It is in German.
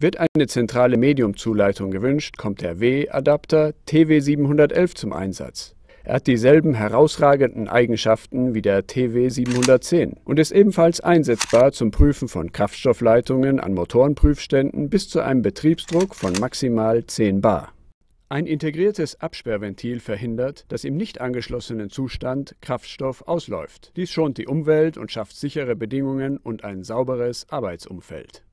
Wird eine zentrale Mediumzuleitung gewünscht, kommt der W-Adapter TW711 zum Einsatz. Er hat dieselben herausragenden Eigenschaften wie der TW710 und ist ebenfalls einsetzbar zum Prüfen von Kraftstoffleitungen an Motorenprüfständen bis zu einem Betriebsdruck von maximal 10 Bar. Ein integriertes Absperrventil verhindert, dass im nicht angeschlossenen Zustand Kraftstoff ausläuft. Dies schont die Umwelt und schafft sichere Bedingungen und ein sauberes Arbeitsumfeld.